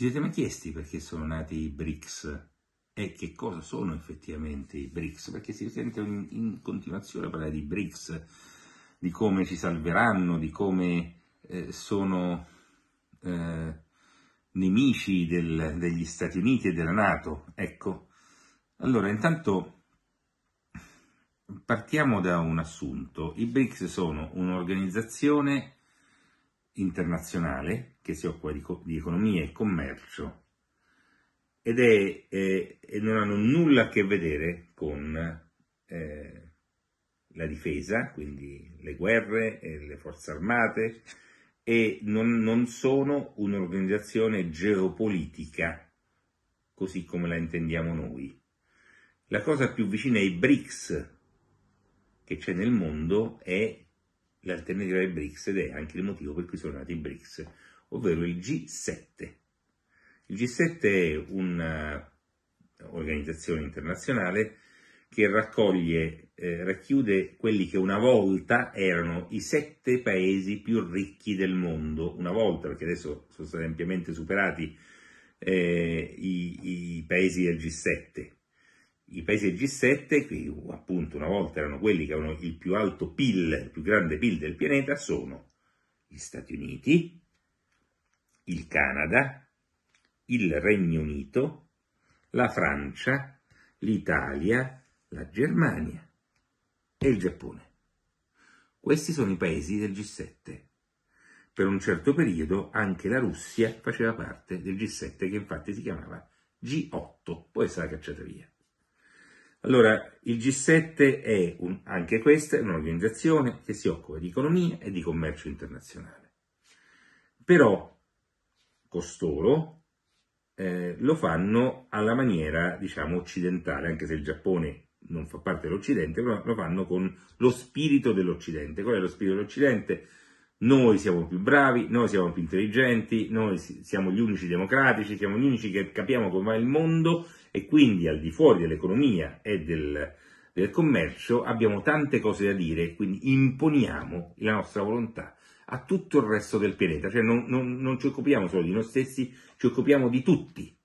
Vi siete mai chiesti perché sono nati i BRICS e che cosa sono effettivamente i BRICS? Perché si sente in, in continuazione parlare di BRICS, di come ci salveranno, di come eh, sono eh, nemici del, degli Stati Uniti e della Nato. Ecco, allora intanto partiamo da un assunto. I BRICS sono un'organizzazione internazionale che si occupa di, di economia e commercio ed è, eh, e non hanno nulla a che vedere con eh, la difesa, quindi le guerre e le forze armate, e non, non sono un'organizzazione geopolitica così come la intendiamo noi. La cosa più vicina ai BRICS che c'è nel mondo è l'alternativa ai BRICS ed è anche il motivo per cui sono nati i BRICS, ovvero il G7. Il G7 è un'organizzazione internazionale che raccoglie, eh, racchiude quelli che una volta erano i sette paesi più ricchi del mondo, una volta perché adesso sono stati ampiamente superati eh, i, i paesi del G7, i paesi G7, che appunto una volta erano quelli che avevano il più alto PIL, il più grande PIL del pianeta, sono gli Stati Uniti, il Canada, il Regno Unito, la Francia, l'Italia, la Germania e il Giappone. Questi sono i paesi del G7. Per un certo periodo anche la Russia faceva parte del G7 che infatti si chiamava G8, poi è stata cacciata via. Allora, il G7 è un, anche questa è un'organizzazione che si occupa di economia e di commercio internazionale. Però costoro eh, lo fanno alla maniera, diciamo, occidentale, anche se il Giappone non fa parte dell'Occidente, però lo fanno con lo spirito dell'Occidente. Qual è lo spirito dell'Occidente? Noi siamo più bravi, noi siamo più intelligenti, noi siamo gli unici democratici, siamo gli unici che capiamo come va il mondo e quindi al di fuori dell'economia e del, del commercio abbiamo tante cose da dire, quindi imponiamo la nostra volontà a tutto il resto del pianeta, cioè non, non, non ci occupiamo solo di noi stessi, ci occupiamo di tutti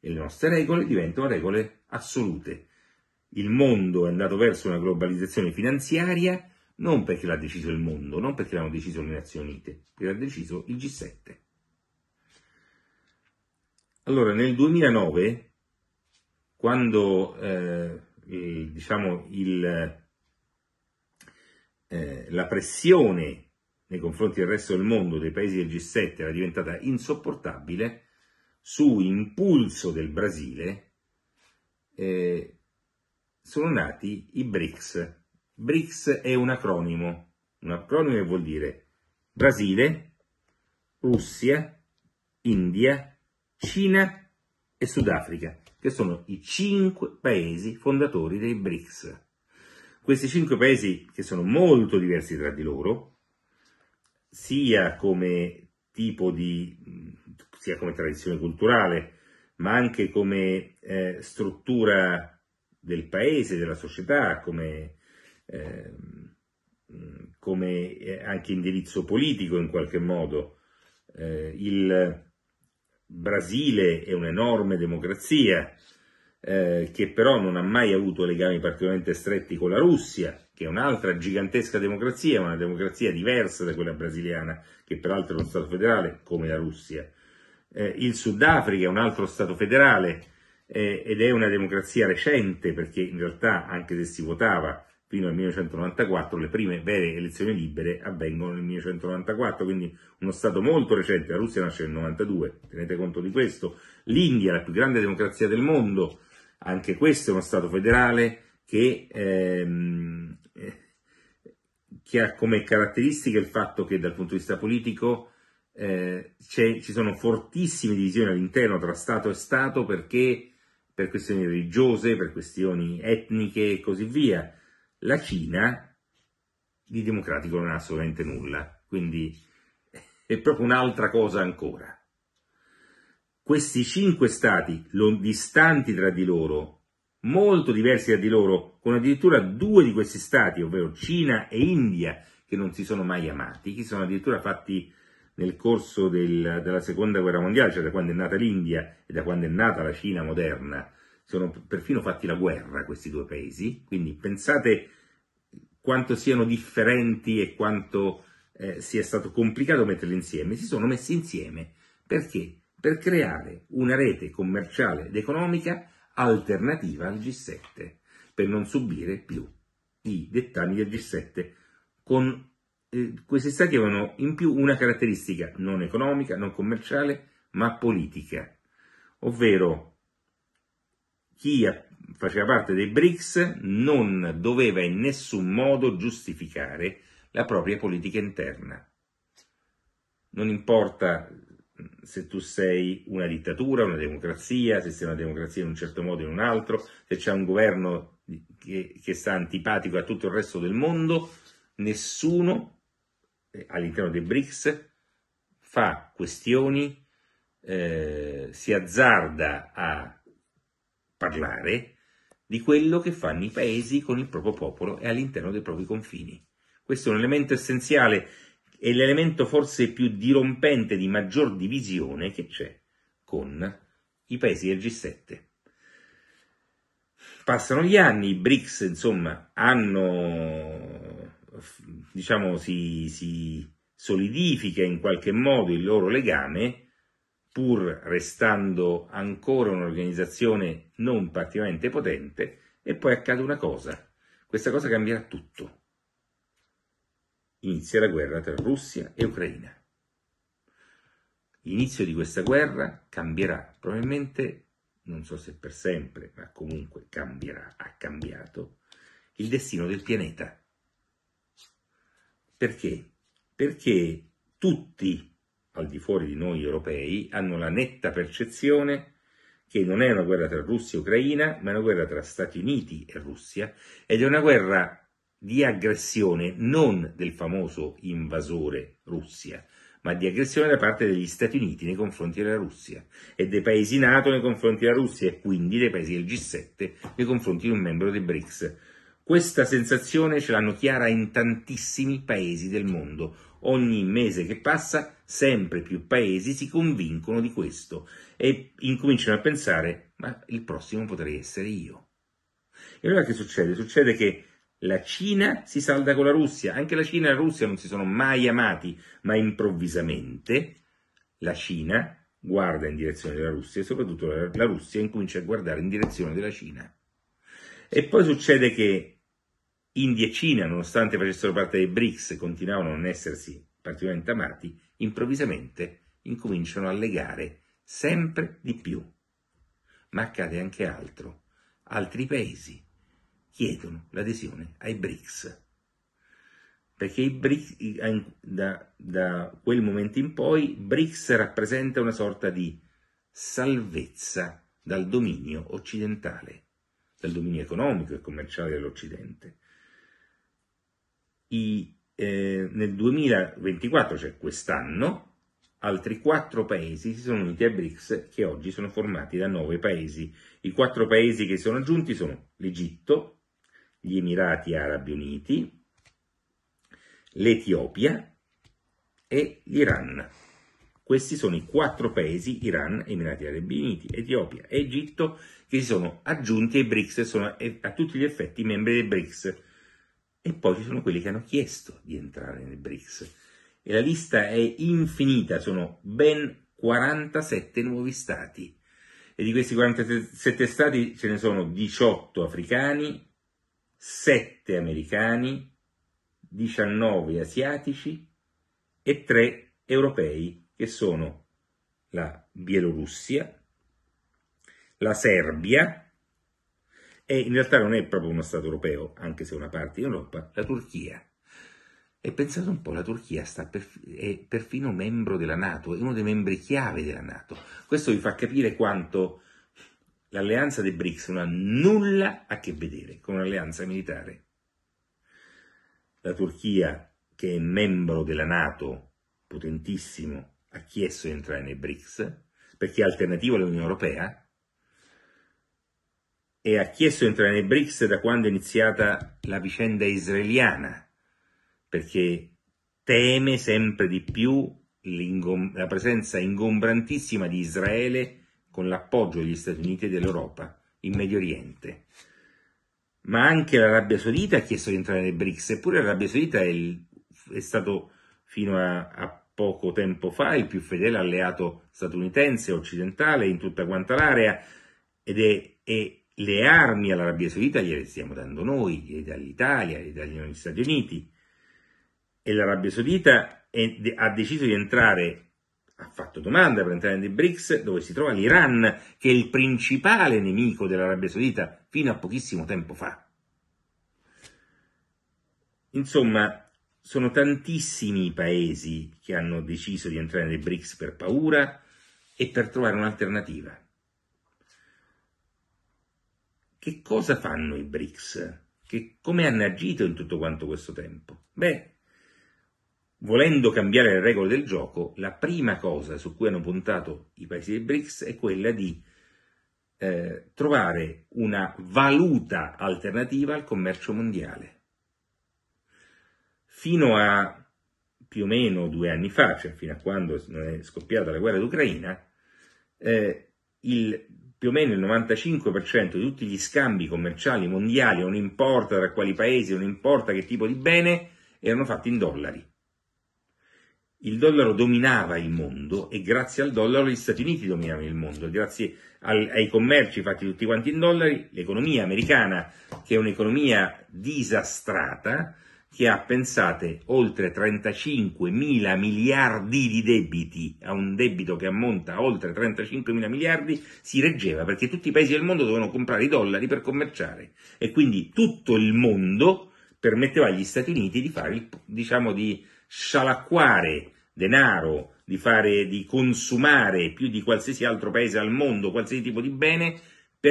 e le nostre regole diventano regole assolute. Il mondo è andato verso una globalizzazione finanziaria non perché l'ha deciso il mondo, non perché l'hanno deciso le Nazioni Unite, perché l'ha deciso il G7. Allora, nel 2009 quando eh, diciamo il, eh, la pressione nei confronti del resto del mondo, dei paesi del G7, era diventata insopportabile, su impulso del Brasile eh, sono nati i BRICS. BRICS è un acronimo, un acronimo che vuol dire Brasile, Russia, India, Cina e Sudafrica che sono i cinque paesi fondatori dei BRICS. Questi cinque paesi che sono molto diversi tra di loro, sia come tipo di, sia come tradizione culturale, ma anche come eh, struttura del paese, della società, come, ehm, eh, come anche indirizzo politico in qualche modo. Eh, il, Brasile è un'enorme democrazia eh, che però non ha mai avuto legami particolarmente stretti con la Russia, che è un'altra gigantesca democrazia, ma una democrazia diversa da quella brasiliana, che peraltro è uno Stato federale come la Russia. Eh, il Sudafrica è un altro Stato federale eh, ed è una democrazia recente perché in realtà anche se si votava fino al 1994, le prime vere elezioni libere avvengono nel 1994, quindi uno Stato molto recente, la Russia nasce nel 92, tenete conto di questo, l'India, la più grande democrazia del mondo, anche questo è uno Stato federale che, ehm, eh, che ha come caratteristica il fatto che dal punto di vista politico eh, ci sono fortissime divisioni all'interno tra Stato e Stato perché per questioni religiose, per questioni etniche e così via la Cina di democratico non ha assolutamente nulla, quindi è proprio un'altra cosa ancora. Questi cinque stati, distanti tra di loro, molto diversi tra di loro, con addirittura due di questi stati, ovvero Cina e India, che non si sono mai amati, che sono addirittura fatti nel corso del, della seconda guerra mondiale, cioè da quando è nata l'India e da quando è nata la Cina moderna, sono perfino fatti la guerra questi due paesi, quindi pensate quanto siano differenti e quanto eh, sia stato complicato metterli insieme, si sono messi insieme perché? Per creare una rete commerciale ed economica alternativa al G7, per non subire più i dettami del G7 con eh, questi stati avevano in più una caratteristica non economica, non commerciale, ma politica, ovvero chi faceva parte dei BRICS non doveva in nessun modo giustificare la propria politica interna. Non importa se tu sei una dittatura, una democrazia, se sei una democrazia in un certo modo o in un altro, se c'è un governo che, che sta antipatico a tutto il resto del mondo, nessuno eh, all'interno dei BRICS fa questioni, eh, si azzarda a parlare di quello che fanno i paesi con il proprio popolo e all'interno dei propri confini. Questo è un elemento essenziale e l'elemento forse più dirompente di maggior divisione che c'è con i paesi del G7. Passano gli anni, i BRICS insomma hanno, diciamo, si, si solidifica in qualche modo il loro legame pur restando ancora un'organizzazione non particolarmente potente, e poi accade una cosa. Questa cosa cambierà tutto. Inizia la guerra tra Russia e Ucraina. L'inizio di questa guerra cambierà probabilmente, non so se per sempre, ma comunque cambierà, ha cambiato, il destino del pianeta. Perché? Perché tutti al di fuori di noi europei, hanno la netta percezione che non è una guerra tra Russia e Ucraina, ma è una guerra tra Stati Uniti e Russia ed è una guerra di aggressione non del famoso invasore Russia, ma di aggressione da parte degli Stati Uniti nei confronti della Russia e dei paesi NATO nei confronti della Russia e quindi dei paesi del G7 nei confronti di un membro dei BRICS. Questa sensazione ce l'hanno chiara in tantissimi paesi del mondo. Ogni mese che passa sempre più paesi si convincono di questo e incominciano a pensare ma il prossimo potrei essere io. E allora che succede? Succede che la Cina si salda con la Russia, anche la Cina e la Russia non si sono mai amati, ma improvvisamente la Cina guarda in direzione della Russia e soprattutto la Russia incomincia a guardare in direzione della Cina. E poi succede che India e Cina, nonostante facessero parte dei BRICS, continuavano a non essersi particolarmente amati, improvvisamente incominciano a legare sempre di più. Ma accade anche altro. Altri paesi chiedono l'adesione ai BRICS. Perché i BRICS, da, da quel momento in poi, BRICS rappresenta una sorta di salvezza dal dominio occidentale, dal dominio economico e commerciale dell'Occidente i, eh, nel 2024, cioè quest'anno, altri quattro paesi si sono uniti ai BRICS che oggi sono formati da nove paesi. I quattro paesi che sono aggiunti sono l'Egitto, gli Emirati Arabi Uniti, l'Etiopia e l'Iran. Questi sono i quattro paesi, Iran, Emirati Arabi Uniti, Etiopia e Egitto, che si sono aggiunti ai BRICS e sono a tutti gli effetti membri dei BRICS e poi ci sono quelli che hanno chiesto di entrare nel BRICS. E la lista è infinita, sono ben 47 nuovi stati. E di questi 47 stati ce ne sono 18 africani, 7 americani, 19 asiatici e 3 europei, che sono la Bielorussia, la Serbia, e in realtà non è proprio uno Stato europeo, anche se è una parte in Europa, la Turchia. E pensate un po', la Turchia perf- è perfino membro della Nato, è uno dei membri chiave della Nato. Questo vi fa capire quanto l'alleanza dei BRICS non ha nulla a che vedere con un'alleanza militare. La Turchia, che è membro della Nato, potentissimo, ha chiesto di entrare nei BRICS, perché è alternativa all'Unione Europea, e ha chiesto di entrare nei BRICS da quando è iniziata la vicenda israeliana, perché teme sempre di più la presenza ingombrantissima di Israele con l'appoggio degli Stati Uniti e dell'Europa in Medio Oriente. Ma anche l'Arabia Saudita ha chiesto di entrare nei BRICS, eppure l'Arabia Saudita è, il, è stato fino a, a poco tempo fa il più fedele alleato statunitense occidentale in tutta quanta l'area ed è, è le armi all'Arabia Saudita gliele stiamo dando noi, e dall'Italia, e dagli Stati Uniti. E l'Arabia Saudita è, ha deciso di entrare, ha fatto domanda per entrare nei BRICS, dove si trova l'Iran, che è il principale nemico dell'Arabia Saudita fino a pochissimo tempo fa. Insomma, sono tantissimi i paesi che hanno deciso di entrare nei BRICS per paura e per trovare un'alternativa che cosa fanno i BRICS? Che, come hanno agito in tutto quanto questo tempo? Beh, volendo cambiare le regole del gioco, la prima cosa su cui hanno puntato i paesi dei BRICS è quella di eh, trovare una valuta alternativa al commercio mondiale. Fino a più o meno due anni fa, cioè fino a quando non è scoppiata la guerra d'Ucraina, eh, il più o meno il 95% di tutti gli scambi commerciali mondiali, non importa tra quali paesi, non importa che tipo di bene, erano fatti in dollari. Il dollaro dominava il mondo e grazie al dollaro gli Stati Uniti dominavano il mondo, grazie al, ai commerci fatti tutti quanti in dollari, l'economia americana, che è un'economia disastrata, che ha, pensate, oltre 35 mila miliardi di debiti, a un debito che ammonta a oltre 35 mila miliardi, si reggeva perché tutti i paesi del mondo dovevano comprare i dollari per commerciare e quindi tutto il mondo permetteva agli Stati Uniti di fare, diciamo, di scialacquare denaro, di, fare, di consumare più di qualsiasi altro paese al mondo qualsiasi tipo di bene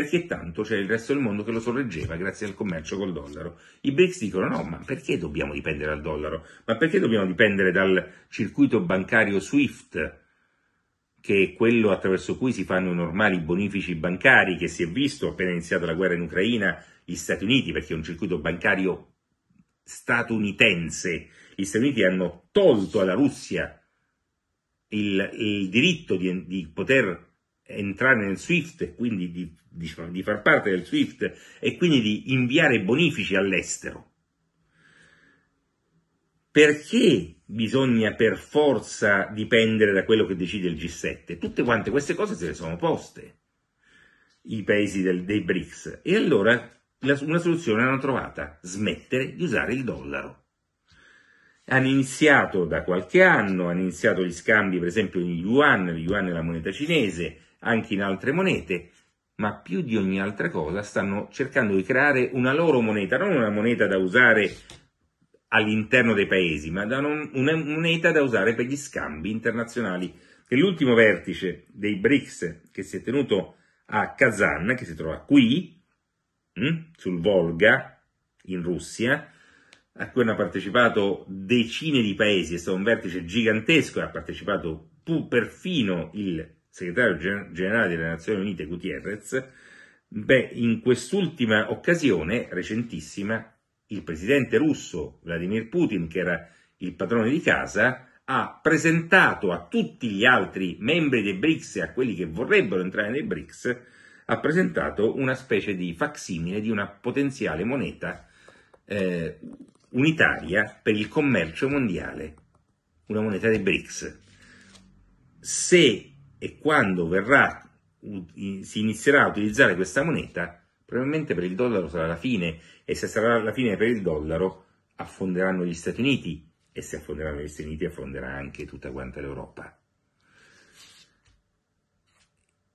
perché tanto c'era il resto del mondo che lo sorreggeva grazie al commercio col dollaro. I BRICS dicono no, ma perché dobbiamo dipendere dal dollaro? Ma perché dobbiamo dipendere dal circuito bancario SWIFT? che è quello attraverso cui si fanno i normali bonifici bancari che si è visto appena iniziata la guerra in Ucraina, gli Stati Uniti, perché è un circuito bancario statunitense. Gli Stati Uniti hanno tolto alla Russia il, il diritto di, di poter entrare nel SWIFT, e quindi di, diciamo, di far parte del SWIFT e quindi di inviare bonifici all'estero. Perché bisogna per forza dipendere da quello che decide il G7? Tutte quante queste cose se le sono poste i paesi del, dei BRICS e allora la, una soluzione l'hanno trovata, smettere di usare il dollaro hanno iniziato da qualche anno, hanno iniziato gli scambi per esempio in yuan, yuan è la moneta cinese, anche in altre monete, ma più di ogni altra cosa stanno cercando di creare una loro moneta, non una moneta da usare all'interno dei paesi, ma da non, una moneta da usare per gli scambi internazionali. Che l'ultimo vertice dei BRICS che si è tenuto a Kazan, che si trova qui, hm, sul Volga, in Russia, a cui hanno partecipato decine di paesi, è stato un vertice gigantesco, ha partecipato perfino il segretario generale delle Nazioni Unite Gutierrez, beh, in quest'ultima occasione recentissima, il presidente russo Vladimir Putin, che era il padrone di casa, ha presentato a tutti gli altri membri dei BRICS e a quelli che vorrebbero entrare nei BRICS, ha presentato una specie di facsimile di una potenziale moneta eh, unitaria per il commercio mondiale, una moneta dei BRICS. Se e quando verrà, si inizierà a utilizzare questa moneta, probabilmente per il dollaro sarà la fine e se sarà la fine per il dollaro affonderanno gli Stati Uniti e se affonderanno gli Stati Uniti affonderà anche tutta quanta l'Europa.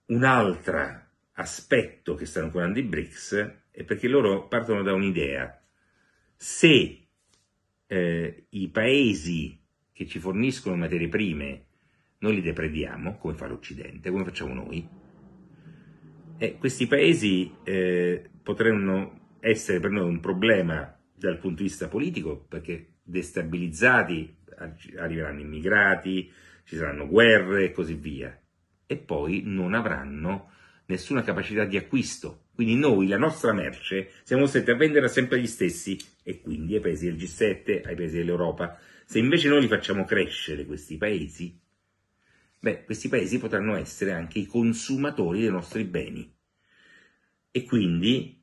Un altro aspetto che stanno curando i BRICS è perché loro partono da un'idea. Se eh, i paesi che ci forniscono materie prime noi li deprediamo, come fa l'Occidente, come facciamo noi. E questi paesi eh, potranno essere per noi un problema dal punto di vista politico, perché destabilizzati arriveranno immigrati, ci saranno guerre e così via. E poi non avranno nessuna capacità di acquisto. Quindi noi, la nostra merce, siamo stati a vendere sempre agli stessi e quindi ai paesi del G7, ai paesi dell'Europa. Se invece noi li facciamo crescere questi paesi, Beh, questi paesi potranno essere anche i consumatori dei nostri beni e quindi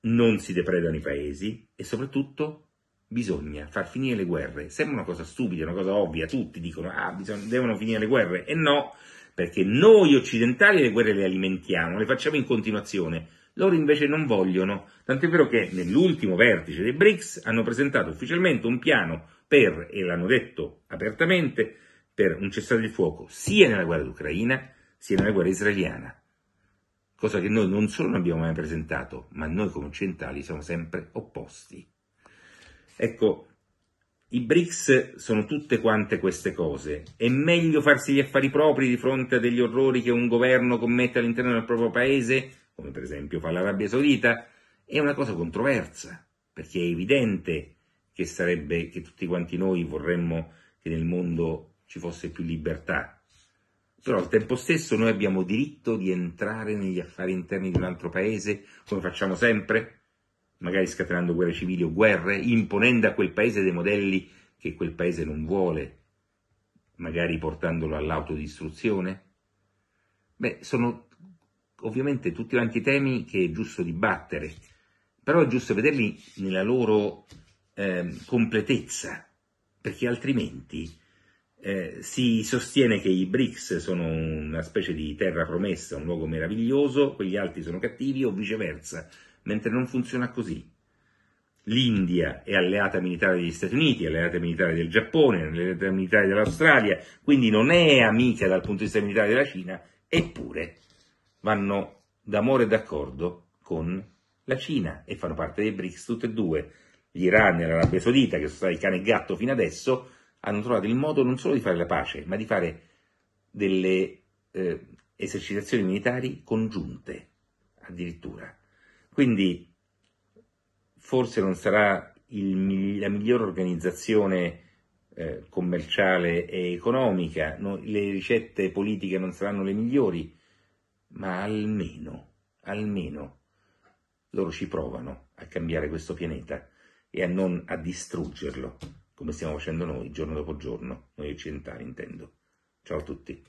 non si depredano i paesi e soprattutto bisogna far finire le guerre. Sembra una cosa stupida, una cosa ovvia, tutti dicono ah, bisogna, devono finire le guerre e no, perché noi occidentali le guerre le alimentiamo, le facciamo in continuazione. Loro invece non vogliono, tant'è vero che nell'ultimo vertice dei BRICS hanno presentato ufficialmente un piano per, e l'hanno detto apertamente, per un cessato il fuoco sia nella guerra d'Ucraina sia nella guerra israeliana, cosa che noi non solo non abbiamo mai presentato, ma noi come occidentali siamo sempre opposti. Ecco, i BRICS sono tutte quante queste cose. È meglio farsi gli affari propri di fronte a degli orrori che un governo commette all'interno del proprio paese, come per esempio fa l'Arabia Saudita, è una cosa controversa, perché è evidente che sarebbe che tutti quanti noi vorremmo che nel mondo ci fosse più libertà. Però al tempo stesso noi abbiamo diritto di entrare negli affari interni di un altro paese, come facciamo sempre, magari scatenando guerre civili o guerre, imponendo a quel paese dei modelli che quel paese non vuole, magari portandolo all'autodistruzione. Beh, sono ovviamente tutti quanti temi che è giusto dibattere, però è giusto vederli nella loro eh, completezza, perché altrimenti eh, si sostiene che i BRICS sono una specie di terra promessa, un luogo meraviglioso, quegli altri sono cattivi o viceversa, mentre non funziona così. L'India è alleata militare degli Stati Uniti, alleata militare del Giappone, alleata militare dell'Australia, quindi non è amica dal punto di vista militare della Cina, eppure vanno d'amore e d'accordo con la Cina e fanno parte dei BRICS tutte e due, l'Iran e l'Arabia Saudita, che sono stati cane e gatto fino adesso, hanno trovato il modo non solo di fare la pace, ma di fare delle eh, esercitazioni militari congiunte, addirittura. Quindi forse non sarà il, la migliore organizzazione eh, commerciale e economica, no, le ricette politiche non saranno le migliori, ma almeno, almeno loro ci provano a cambiare questo pianeta e a non a distruggerlo come stiamo facendo noi giorno dopo giorno, noi occidentali intendo. Ciao a tutti.